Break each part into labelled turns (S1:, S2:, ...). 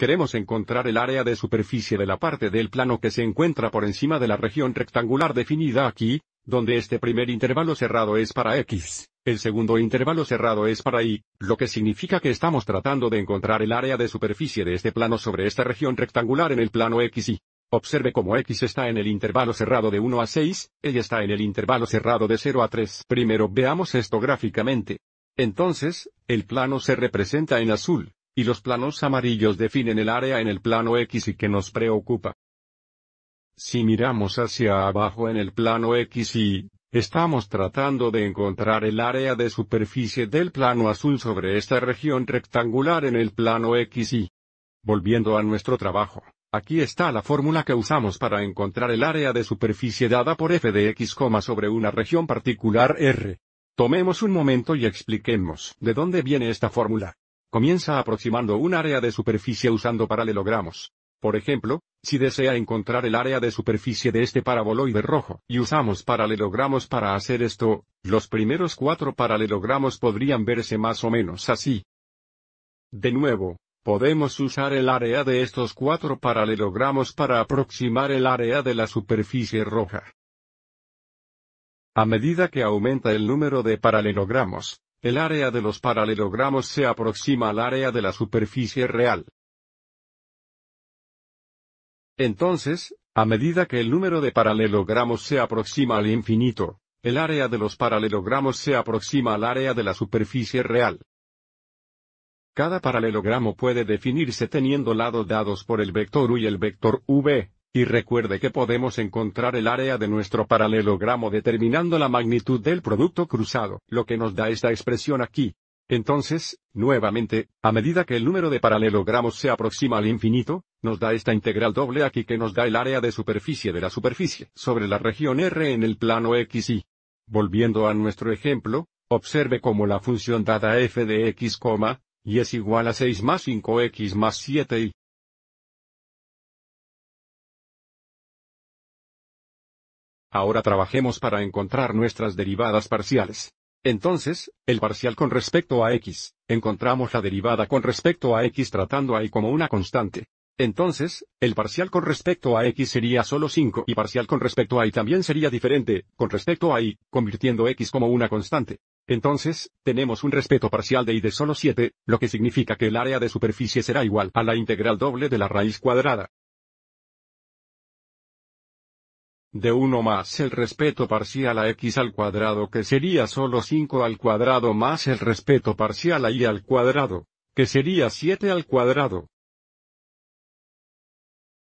S1: Queremos encontrar el área de superficie de la parte del plano que se encuentra por encima de la región rectangular definida aquí, donde este primer intervalo cerrado es para X, el segundo intervalo cerrado es para Y, lo que significa que estamos tratando de encontrar el área de superficie de este plano sobre esta región rectangular en el plano XY. Observe cómo X está en el intervalo cerrado de 1 a 6, Y está en el intervalo cerrado de 0 a 3. Primero veamos esto gráficamente. Entonces, el plano se representa en azul. Y los planos amarillos definen el área en el plano X y que nos preocupa. Si miramos hacia abajo en el plano X y, estamos tratando de encontrar el área de superficie del plano azul sobre esta región rectangular en el plano X y. Volviendo a nuestro trabajo. Aquí está la fórmula que usamos para encontrar el área de superficie dada por f de x, sobre una región particular R. Tomemos un momento y expliquemos de dónde viene esta fórmula. Comienza aproximando un área de superficie usando paralelogramos. Por ejemplo, si desea encontrar el área de superficie de este paraboloide rojo y usamos paralelogramos para hacer esto, los primeros cuatro paralelogramos podrían verse más o menos así. De nuevo, podemos usar el área de estos cuatro paralelogramos para aproximar el área de la superficie roja. A medida que aumenta el número de paralelogramos, el área de los paralelogramos se aproxima al área de la superficie real. Entonces, a medida que el número de paralelogramos se aproxima al infinito, el área de los paralelogramos se aproxima al área de la superficie real. Cada paralelogramo puede definirse teniendo lados dados por el vector u y el vector v, y recuerde que podemos encontrar el área de nuestro paralelogramo determinando la magnitud del producto cruzado, lo que nos da esta expresión aquí. Entonces, nuevamente, a medida que el número de paralelogramos se aproxima al infinito, nos da esta integral doble aquí que nos da el área de superficie de la superficie sobre la región R en el plano XY. Volviendo a nuestro ejemplo, observe cómo la función dada f de x, y es igual a 6 más 5x más 7y. Ahora trabajemos para encontrar nuestras derivadas parciales. Entonces, el parcial con respecto a x, encontramos la derivada con respecto a x tratando a y como una constante. Entonces, el parcial con respecto a x sería solo 5 y parcial con respecto a y también sería diferente, con respecto a y, convirtiendo x como una constante. Entonces, tenemos un respeto parcial de y de solo 7, lo que significa que el área de superficie será igual a la integral doble de la raíz cuadrada. de 1 más el respeto parcial a x al cuadrado que sería solo 5 al cuadrado más el respeto parcial a y al cuadrado, que sería 7 al cuadrado.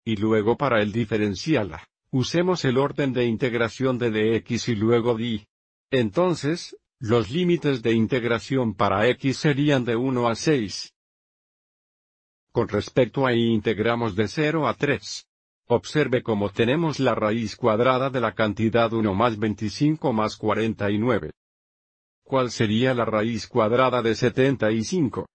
S1: Y luego para el diferencial usemos el orden de integración de dx y luego y. Entonces, los límites de integración para x serían de 1 a 6. Con respecto a y integramos de 0 a 3. Observe cómo tenemos la raíz cuadrada de la cantidad 1 más 25 más 49. ¿Cuál sería la raíz cuadrada de 75?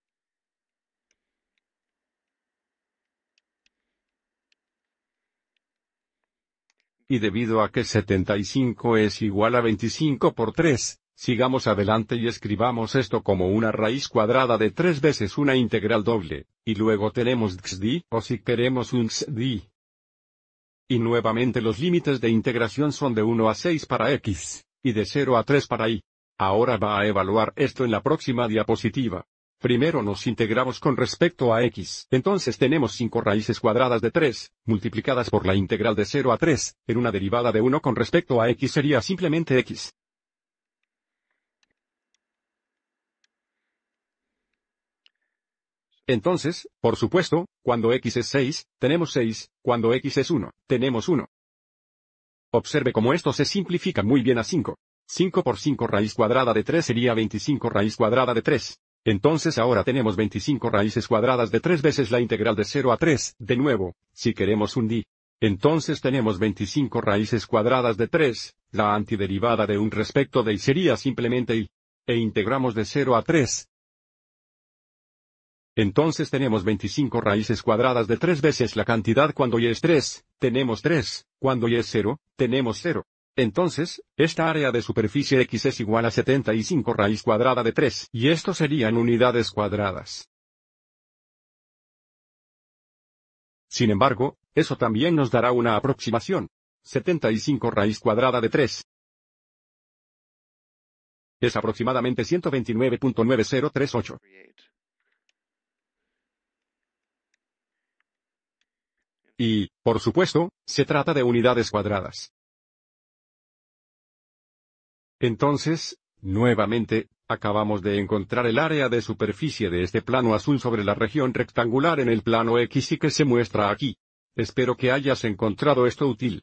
S1: y debido a que 75 es igual a 25 por 3, sigamos adelante y escribamos esto como una raíz cuadrada de 3 veces una integral doble, y luego tenemos xd o si queremos un xd, y nuevamente los límites de integración son de 1 a 6 para x, y de 0 a 3 para y. Ahora va a evaluar esto en la próxima diapositiva. Primero nos integramos con respecto a x, entonces tenemos 5 raíces cuadradas de 3, multiplicadas por la integral de 0 a 3, en una derivada de 1 con respecto a x sería simplemente x, Entonces, por supuesto, cuando x es 6, tenemos 6, cuando x es 1, tenemos 1. Observe cómo esto se simplifica muy bien a 5. 5 por 5 raíz cuadrada de 3 sería 25 raíz cuadrada de 3. Entonces ahora tenemos 25 raíces cuadradas de 3 veces la integral de 0 a 3, de nuevo, si queremos un di. Entonces tenemos 25 raíces cuadradas de 3, la antiderivada de un respecto de y sería simplemente y. E integramos de 0 a 3, entonces tenemos 25 raíces cuadradas de 3 veces la cantidad cuando y es 3, tenemos 3, cuando y es 0, tenemos 0. Entonces, esta área de superficie x es igual a 75 raíz cuadrada de 3, y esto serían unidades cuadradas. Sin embargo, eso también nos dará una aproximación. 75 raíz cuadrada de 3. Es aproximadamente 129.9038. Y, por supuesto, se trata de unidades cuadradas. Entonces, nuevamente, acabamos de encontrar el área de superficie de este plano azul sobre la región rectangular en el plano X y que se muestra aquí. Espero que hayas encontrado esto útil.